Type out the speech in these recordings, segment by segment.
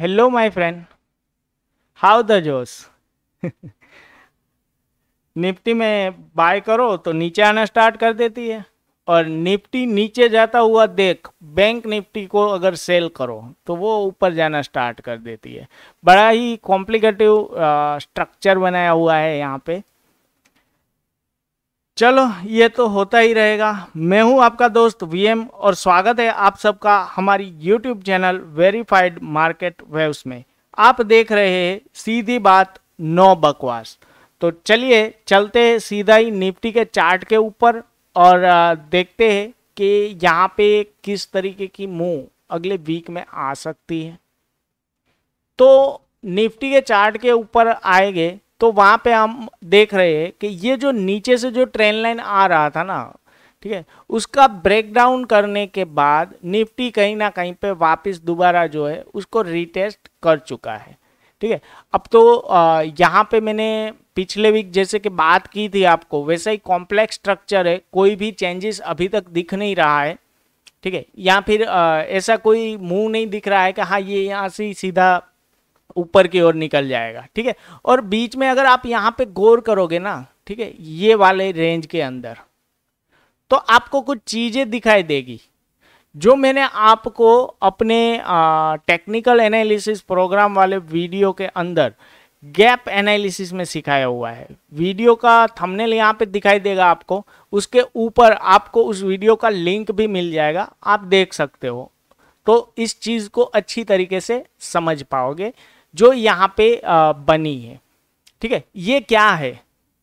hello my friend how the जोस Nifty में buy करो तो नीचे आना स्टार्ट कर देती है और निफ्टी नीचे जाता हुआ देख बैंक निफ्टी को अगर सेल करो तो वो ऊपर जाना स्टार्ट कर देती है बड़ा ही कॉम्प्लिकेटिव स्ट्रक्चर बनाया हुआ है यहाँ पे चलो ये तो होता ही रहेगा मैं हूं आपका दोस्त वीएम और स्वागत है आप सबका हमारी YouTube channel verified market waves में आप देख रहे हैं सीधी बात नो बकवास तो चलिए चलते हैं सीधा ही निफ्टी के चार्ट के ऊपर और देखते हैं कि यहाँ पे किस तरीके की मूव अगले वीक में आ सकती है तो निफ्टी के चार्ट के ऊपर आएंगे तो वहाँ पे हम देख रहे हैं कि ये जो नीचे से जो ट्रेन लाइन आ रहा था ना ठीक है उसका ब्रेकडाउन करने के बाद निफ्टी कहीं ना कहीं पे वापस दोबारा जो है उसको रिटेस्ट कर चुका है ठीक है अब तो यहाँ पे मैंने पिछले वीक जैसे कि बात की थी आपको वैसा ही कॉम्प्लेक्स स्ट्रक्चर है कोई भी चेंजेस अभी तक दिख नहीं रहा है ठीक है या फिर ऐसा कोई मुंह नहीं दिख रहा है कि हाँ ये यहाँ से सीधा ऊपर की ओर निकल जाएगा ठीक है और बीच में अगर आप यहाँ पे गौर करोगे ना ठीक है ये वाले रेंज के अंदर तो आपको कुछ चीज़ें दिखाई देगी जो मैंने आपको अपने टेक्निकल एनालिसिस प्रोग्राम वाले वीडियो के अंदर गैप एनालिसिस में सिखाया हुआ है वीडियो का थंबनेल यहाँ पे दिखाई देगा आपको उसके ऊपर आपको उस वीडियो का लिंक भी मिल जाएगा आप देख सकते हो तो इस चीज़ को अच्छी तरीके से समझ पाओगे जो यहाँ पे आ, बनी है ठीक है ये क्या है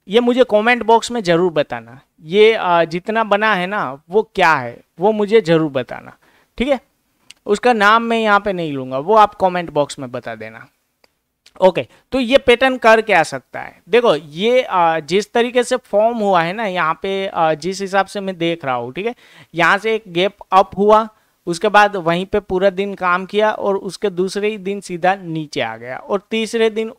ये मुझे कमेंट बॉक्स में ज़रूर बताना ये आ, जितना बना है ना वो क्या है वो मुझे ज़रूर बताना ठीक है उसका नाम मैं यहाँ पे नहीं लूँगा वो आप कमेंट बॉक्स में बता देना ओके तो ये पैटर्न कर क्या आ सकता है देखो ये आ, जिस तरीके से फॉर्म हुआ है ना यहाँ पे आ, जिस हिसाब से मैं देख रहा हूँ ठीक है यहाँ से एक गैप अप हुआ उसके बाद वहीं पे पूरा दिन काम किया और उसके दूसरे ही दिन सीधा नीचे आ गया और तीसरे दिन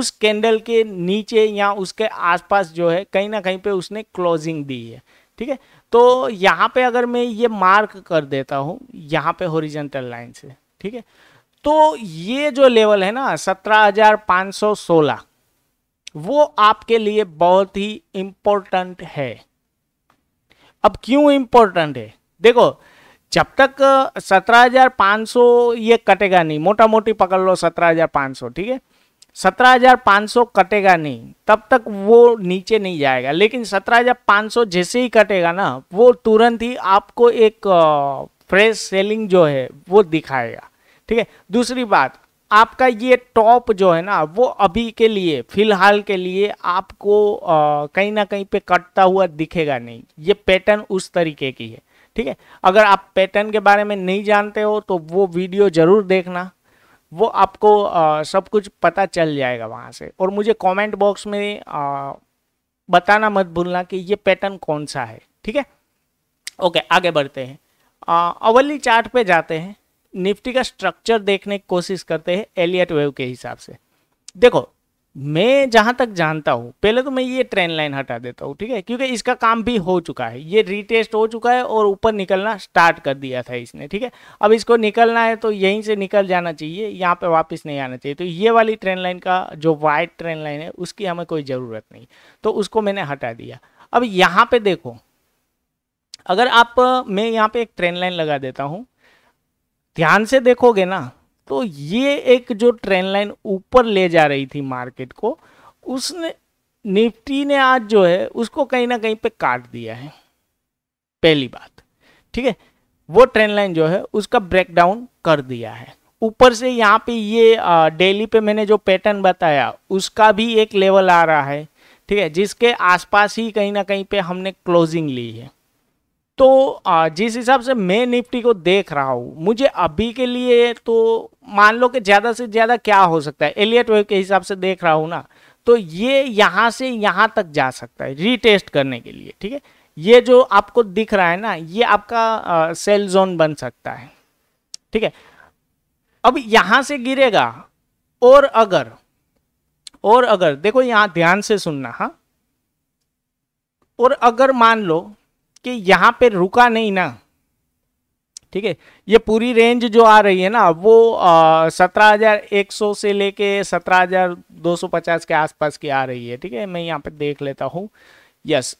उस कैंडल के नीचे या उसके आसपास जो है कहीं ना कहीं पे उसने क्लोजिंग दी है ठीक है तो यहाँ पे अगर मैं ये मार्क कर देता हूँ यहाँ पे होरिजेंटल लाइन से ठीक है तो ये जो लेवल है ना सत्रह वो आपके लिए बहुत ही इम्पोर्टेंट है अब क्यों इम्पोर्टेंट है देखो जब तक 17,500 ये कटेगा नहीं मोटा मोटी पकड़ लो 17,500 ठीक है 17,500 कटेगा नहीं तब तक वो नीचे नहीं जाएगा लेकिन 17,500 जैसे ही कटेगा ना वो तुरंत ही आपको एक फ्रेश सेलिंग जो है वो दिखाएगा ठीक है दूसरी बात आपका ये टॉप जो है ना वो अभी के लिए फिलहाल के लिए आपको कहीं ना कहीं पे कटता हुआ दिखेगा नहीं ये पैटर्न उस तरीके की है ठीक है अगर आप पैटर्न के बारे में नहीं जानते हो तो वो वीडियो ज़रूर देखना वो आपको आ, सब कुछ पता चल जाएगा वहाँ से और मुझे कमेंट बॉक्स में आ, बताना मत भूलना कि ये पैटर्न कौन सा है ठीक है ओके आगे बढ़ते हैं अवली चार्ट पे जाते हैं निफ्टी का स्ट्रक्चर देखने की कोशिश करते हैं एलियट वेव के हिसाब से देखो मैं जहाँ तक जानता हूँ पहले तो मैं ये ट्रेन लाइन हटा देता हूँ ठीक है क्योंकि इसका काम भी हो चुका है ये रीटेस्ट हो चुका है और ऊपर निकलना स्टार्ट कर दिया था इसने ठीक है अब इसको निकलना है तो यहीं से निकल जाना चाहिए यहाँ पे वापस नहीं आना चाहिए तो ये वाली ट्रेन लाइन का जो वाइट ट्रेन लाइन है उसकी हमें कोई ज़रूरत नहीं तो उसको मैंने हटा दिया अब यहाँ पर देखो अगर आप मैं यहाँ पर एक ट्रेन लाइन लगा देता हूँ ध्यान से देखोगे ना तो ये एक जो ट्रेंड लाइन ऊपर ले जा रही थी मार्केट को उसने निफ्टी ने आज जो है उसको कहीं ना कहीं पे काट दिया है पहली बात ठीक है वो ट्रेंड लाइन जो है उसका ब्रेकडाउन कर दिया है ऊपर से यहाँ पे ये डेली पे मैंने जो पैटर्न बताया उसका भी एक लेवल आ रहा है ठीक है जिसके आसपास ही कहीं ना कहीं पे हमने क्लोजिंग ली है तो जिस हिसाब से मैं निफ्टी को देख रहा हूँ मुझे अभी के लिए तो मान लो कि ज़्यादा से ज़्यादा क्या हो सकता है एलियट वेव के हिसाब से देख रहा हूँ ना तो ये यहाँ से यहाँ तक जा सकता है रीटेस्ट करने के लिए ठीक है ये जो आपको दिख रहा है ना ये आपका आ, सेल जोन बन सकता है ठीक है अब यहाँ से गिरेगा और अगर और अगर देखो यहाँ ध्यान से सुनना हाँ और अगर मान लो कि यहाँ पे रुका नहीं ना ठीक है ये पूरी रेंज जो आ रही है ना वो सत्रह हजार एक सौ से लेके सत्रह हजार दो सौ पचास के आसपास की आ रही है ठीक है मैं यहाँ पे देख लेता हूँ यस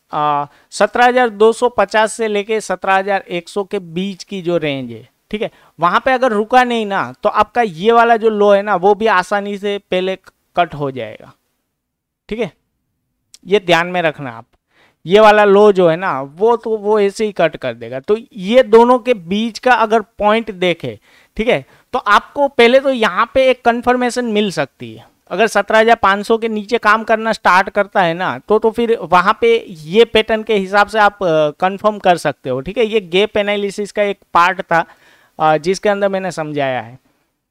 सत्रह हजार दो सौ पचास से लेके सत्रह हजार एक सौ के बीच की जो रेंज है ठीक है वहां पे अगर रुका नहीं ना तो आपका ये वाला जो लो है ना वो भी आसानी से पहले कट हो जाएगा ठीक है ये ध्यान में रखना आप ये वाला लो जो है ना वो तो वो ऐसे ही कट कर देगा तो ये दोनों के बीच का अगर पॉइंट देखे ठीक है तो आपको पहले तो यहाँ पे एक कंफर्मेशन मिल सकती है अगर 17,500 के नीचे काम करना स्टार्ट करता है ना तो तो फिर वहाँ पे ये पैटर्न के हिसाब से आप कंफर्म कर सकते हो ठीक है ये गैप एनालिसिस का एक पार्ट था जिसके अंदर मैंने समझाया है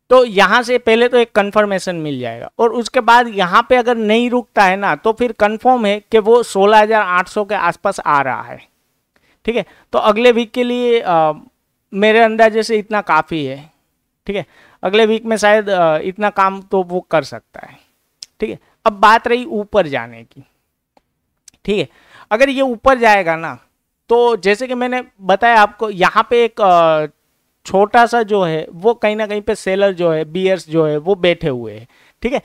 तो यहाँ से पहले तो एक कन्फर्मेशन मिल जाएगा और उसके बाद यहाँ पे अगर नहीं रुकता है ना तो फिर कंफर्म है कि वो 16,800 के आसपास आ रहा है ठीक है तो अगले वीक के लिए आ, मेरे अंदाजे से इतना काफ़ी है ठीक है अगले वीक में शायद इतना काम तो वो कर सकता है ठीक है अब बात रही ऊपर जाने की ठीक है अगर ये ऊपर जाएगा ना तो जैसे कि मैंने बताया आपको यहाँ पे एक छोटा सा जो है वो कहीं ना कहीं पे सेलर जो है बियर्स जो है वो बैठे हुए हैं ठीक है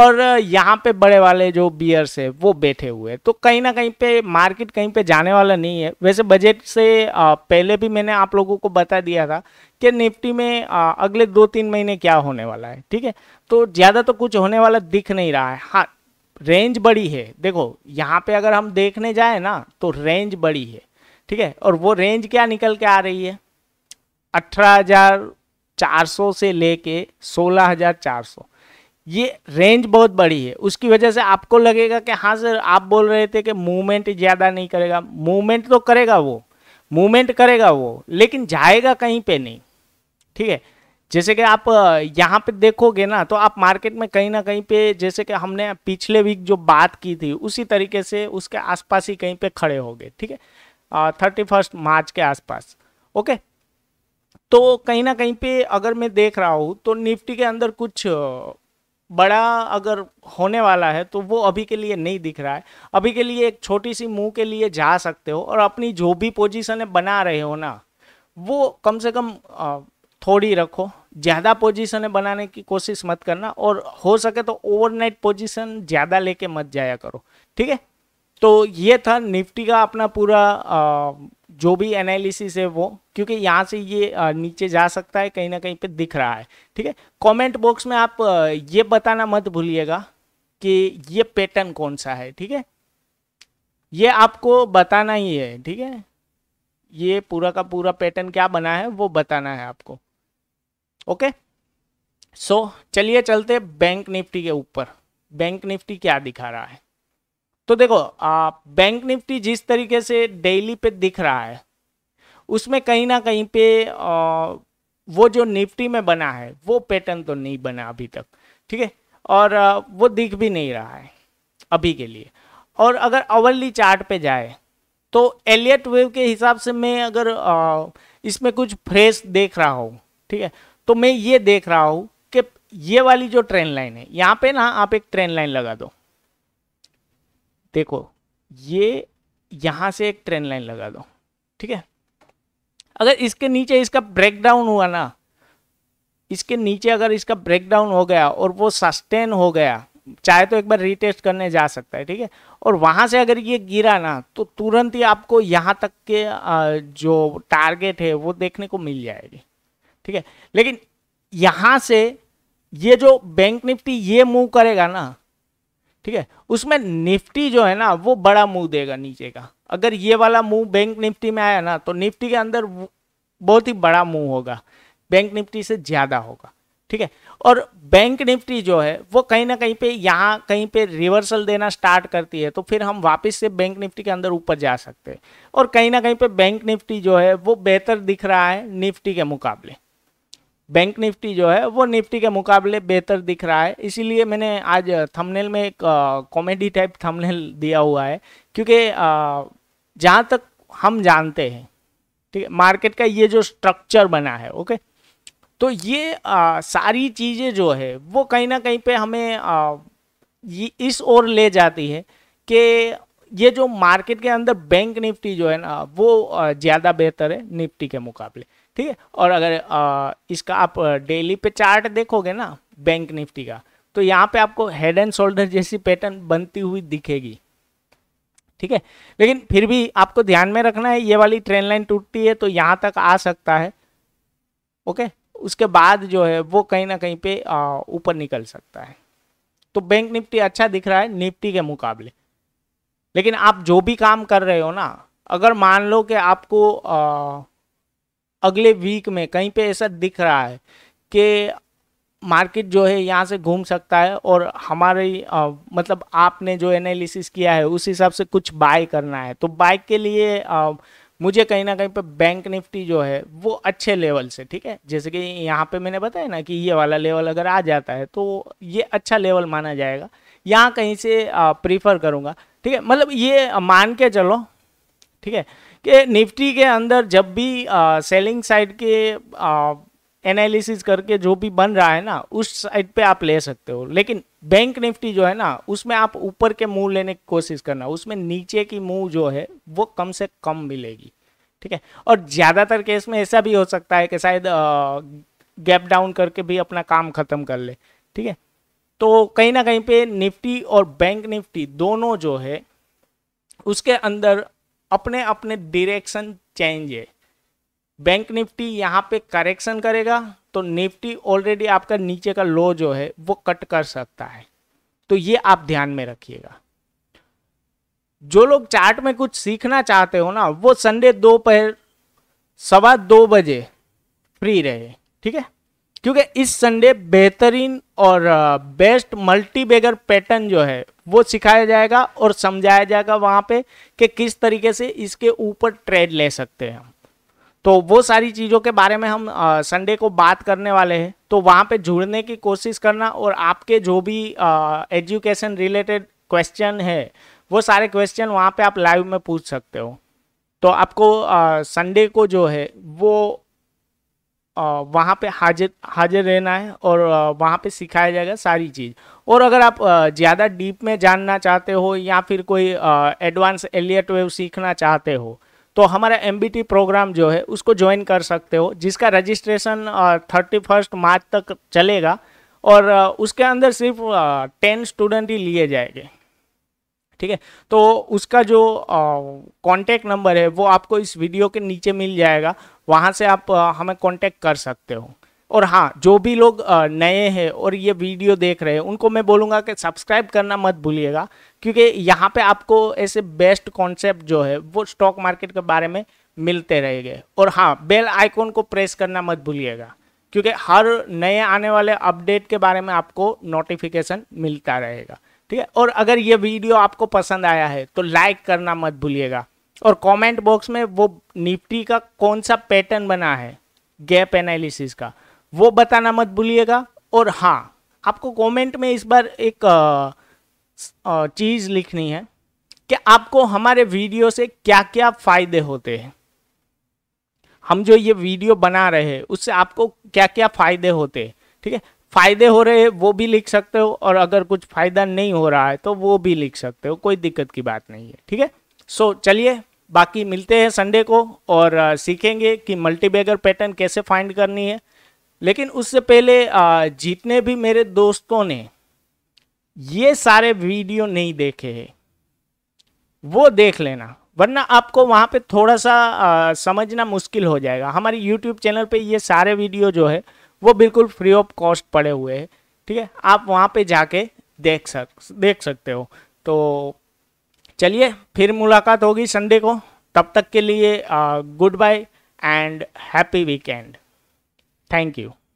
और यहाँ पे बड़े वाले जो बियर्स है वो बैठे हुए हैं तो कहीं ना कहीं पे मार्केट कहीं पे जाने वाला नहीं है वैसे बजट से पहले भी मैंने आप लोगों को बता दिया था कि निफ्टी में अगले दो तीन महीने क्या होने वाला है ठीक है तो ज़्यादा तो कुछ होने वाला दिख नहीं रहा है हाँ रेंज बड़ी है देखो यहाँ पर अगर हम देखने जाए ना तो रेंज बड़ी है ठीक है और वो रेंज क्या निकल के आ रही है 18,400 से लेके 16,400 ये रेंज बहुत बड़ी है उसकी वजह से आपको लगेगा कि हाँ सर आप बोल रहे थे कि मूवमेंट ज़्यादा नहीं करेगा मूवमेंट तो करेगा वो मूवमेंट करेगा वो लेकिन जाएगा कहीं पे नहीं ठीक है जैसे कि आप यहाँ पे देखोगे ना तो आप मार्केट में कहीं ना कहीं पे जैसे कि हमने पिछले वीक जो बात की थी उसी तरीके से उसके आसपास ही कहीं पे खड़े होगे ठीक है थर्टी फर्स्ट मार्च के आसपास ओके तो कहीं ना कहीं पे अगर मैं देख रहा हूँ तो निफ्टी के अंदर कुछ बड़ा अगर होने वाला है तो वो अभी के लिए नहीं दिख रहा है अभी के लिए एक छोटी सी मुंह के लिए जा सकते हो और अपनी जो भी पोजीशन है बना रहे हो ना वो कम से कम थोड़ी रखो ज़्यादा पोजीशन बनाने की कोशिश मत करना और हो सके तो ओवरनाइट पोजीशन ज़्यादा लेके मत जाया करो ठीक है तो ये था निफ्टी का अपना पूरा जो भी एनालिसिस है वो क्योंकि यहाँ से ये नीचे जा सकता है कहीं ना कहीं पे दिख रहा है ठीक है कमेंट बॉक्स में आप ये बताना मत भूलिएगा कि ये पैटर्न कौन सा है ठीक है ये आपको बताना ही है ठीक है ये पूरा का पूरा पैटर्न क्या बना है वो बताना है आपको ओके सो so, चलिए चलते बैंक निफ्टी के ऊपर बैंक निफ्टी क्या दिखा रहा है तो देखो आ, बैंक निफ्टी जिस तरीके से डेली पे दिख रहा है उसमें कहीं ना कहीं पे आ, वो जो निफ्टी में बना है वो पैटर्न तो नहीं बना अभी तक ठीक है और आ, वो दिख भी नहीं रहा है अभी के लिए और अगर अवरली चार्ट पे जाए तो एलियट वेव के हिसाब से मैं अगर आ, इसमें कुछ फ्रेश देख रहा हूँ ठीक है तो मैं ये देख रहा हूँ कि ये वाली जो ट्रेन लाइन है यहाँ पे ना आप एक ट्रेन लाइन लगा दो देखो ये यहाँ से एक ट्रेन लाइन लगा दो ठीक है अगर इसके नीचे इसका ब्रेकडाउन हुआ ना इसके नीचे अगर इसका ब्रेकडाउन हो गया और वो सस्टेन हो गया चाहे तो एक बार रीटेस्ट करने जा सकता है ठीक है और वहाँ से अगर ये गिरा ना तो तुरंत ही आपको यहाँ तक के जो टारगेट है वो देखने को मिल जाएगी ठीक है लेकिन यहाँ से ये जो बैंक निफ्टी ये मूव करेगा ना ठीक है उसमें निफ्टी जो है ना वो बड़ा मूव देगा नीचे का अगर ये वाला मूव बैंक निफ्टी में आया ना तो निफ्टी के अंदर बहुत ही बड़ा मूव होगा बैंक निफ्टी से ज़्यादा होगा ठीक है और बैंक निफ्टी जो है वो कहीं ना कहीं पे यहाँ कहीं पे रिवर्सल देना स्टार्ट करती है तो फिर हम वापस से बैंक निफ्टी के अंदर ऊपर जा सकते हैं और कहीं ना कहीं पे बैंक निफ्टी जो है वो बेहतर दिख रहा है निफ्टी के मुकाबले बैंक निफ्टी जो है वो निफ्टी के मुकाबले बेहतर दिख रहा है इसीलिए मैंने आज थंबनेल में एक कॉमेडी टाइप थंबनेल दिया हुआ है क्योंकि जहाँ तक हम जानते हैं ठीक है मार्केट का ये जो स्ट्रक्चर बना है ओके तो ये आ, सारी चीज़ें जो है वो कहीं ना कहीं पे हमें आ, ये इस ओर ले जाती है कि ये जो मार्केट के अंदर बैंक निफ्टी जो है ना वो ज़्यादा बेहतर है निफ्टी के मुकाबले ठीक है और अगर आ, इसका आप डेली पे चार्ट देखोगे ना बैंक निफ्टी का तो यहाँ पे आपको हेड एंड शोल्डर जैसी पैटर्न बनती हुई दिखेगी ठीक है लेकिन फिर भी आपको ध्यान में रखना है ये वाली ट्रेन लाइन टूटती है तो यहाँ तक आ सकता है ओके उसके बाद जो है वो कहीं ना कहीं पे ऊपर निकल सकता है तो बैंक निफ्टी अच्छा दिख रहा है निफ्टी के मुकाबले लेकिन आप जो भी काम कर रहे हो ना अगर मान लो कि आपको आ, अगले वीक में कहीं पे ऐसा दिख रहा है कि मार्केट जो है यहाँ से घूम सकता है और हमारे आ, मतलब आपने जो एनालिसिस किया है उस हिसाब से कुछ बाय करना है तो बाय के लिए आ, मुझे कहीं ना कहीं पे बैंक निफ्टी जो है वो अच्छे लेवल से ठीक है जैसे कि यहाँ पे मैंने बताया ना कि ये वाला लेवल अगर आ जाता है तो ये अच्छा लेवल माना जाएगा यहाँ कहीं से प्रीफर करूँगा ठीक है मतलब ये मान के चलो ठीक है कि निफ्टी के अंदर जब भी आ, सेलिंग साइड के आ, एनालिसिस करके जो भी बन रहा है ना उस साइड पे आप ले सकते हो लेकिन बैंक निफ्टी जो है ना उसमें आप ऊपर के मुंह लेने की कोशिश करना उसमें नीचे की मुंह जो है वो कम से कम मिलेगी ठीक है और ज़्यादातर केस में ऐसा भी हो सकता है कि शायद गैप डाउन करके भी अपना काम ख़त्म कर ले ठीक है तो कहीं ना कहीं पे निफ्टी और बैंक निफ्टी दोनों जो है उसके अंदर अपने अपने डिरेक्शन चेंज है बैंक निफ्टी यहाँ पे करेक्शन करेगा तो निफ्टी ऑलरेडी आपका नीचे का लो जो है वो कट कर सकता है तो ये आप ध्यान में रखिएगा जो लोग चार्ट में कुछ सीखना चाहते हो ना वो संडे दोपहर सवा दो बजे फ्री रहे ठीक है क्योंकि इस संडे बेहतरीन और बेस्ट मल्टी बेगर पैटर्न जो है वो सिखाया जाएगा और समझाया जाएगा वहाँ पे कि किस तरीके से इसके ऊपर ट्रेड ले सकते हैं हम तो वो सारी चीज़ों के बारे में हम संडे को बात करने वाले हैं तो वहाँ पे जुड़ने की कोशिश करना और आपके जो भी एजुकेशन रिलेटेड क्वेश्चन है वो सारे क्वेश्चन वहाँ पर आप लाइव में पूछ सकते हो तो आपको संडे को जो है वो वहाँ पे हाजिर हाजिर रहना है और वहाँ पे सिखाया जाएगा सारी चीज़ और अगर आप ज़्यादा डीप में जानना चाहते हो या फिर कोई एडवांस एलियट वेव सीखना चाहते हो तो हमारा एम प्रोग्राम जो है उसको ज्वाइन कर सकते हो जिसका रजिस्ट्रेशन थर्टी फर्स्ट मार्च तक चलेगा और उसके अंदर सिर्फ टेन स्टूडेंट ही लिए जाएंगे ठीक है तो उसका जो कॉन्टैक्ट नंबर है वो आपको इस वीडियो के नीचे मिल जाएगा वहाँ से आप आ, हमें कॉन्टैक्ट कर सकते हो और हाँ जो भी लोग नए हैं और ये वीडियो देख रहे हैं उनको मैं बोलूँगा कि सब्सक्राइब करना मत भूलिएगा क्योंकि यहाँ पे आपको ऐसे बेस्ट कॉन्सेप्ट जो है वो स्टॉक मार्केट के बारे में मिलते रहेंगे और हाँ बेल आइकॉन को प्रेस करना मत भूलिएगा क्योंकि हर नए आने वाले अपडेट के बारे में आपको नोटिफिकेशन मिलता रहेगा ठीक है और अगर ये वीडियो आपको पसंद आया है तो लाइक करना मत भूलिएगा और कमेंट बॉक्स में वो निफ्टी का कौन सा पैटर्न बना है गैप एनालिसिस का वो बताना मत भूलिएगा और हाँ आपको कमेंट में इस बार एक चीज़ लिखनी है कि आपको हमारे वीडियो से क्या क्या फ़ायदे होते हैं हम जो ये वीडियो बना रहे हैं उससे आपको क्या क्या फ़ायदे होते हैं ठीक है फ़ायदे हो रहे हैं वो भी लिख सकते हो और अगर कुछ फ़ायदा नहीं हो रहा है तो वो भी लिख सकते हो कोई दिक्कत की बात नहीं है ठीक है सो चलिए बाकी मिलते हैं संडे को और सीखेंगे कि मल्टीबैगर पैटर्न कैसे फाइंड करनी है लेकिन उससे पहले जितने भी मेरे दोस्तों ने ये सारे वीडियो नहीं देखे है वो देख लेना वरना आपको वहाँ पे थोड़ा सा आ, समझना मुश्किल हो जाएगा हमारे यूट्यूब चैनल पे ये सारे वीडियो जो है वो बिल्कुल फ्री ऑफ कॉस्ट पड़े हुए हैं ठीक है आप वहाँ पे जाके देख सक देख सकते हो तो चलिए फिर मुलाकात होगी संडे को तब तक के लिए good bye and happy weekend thank you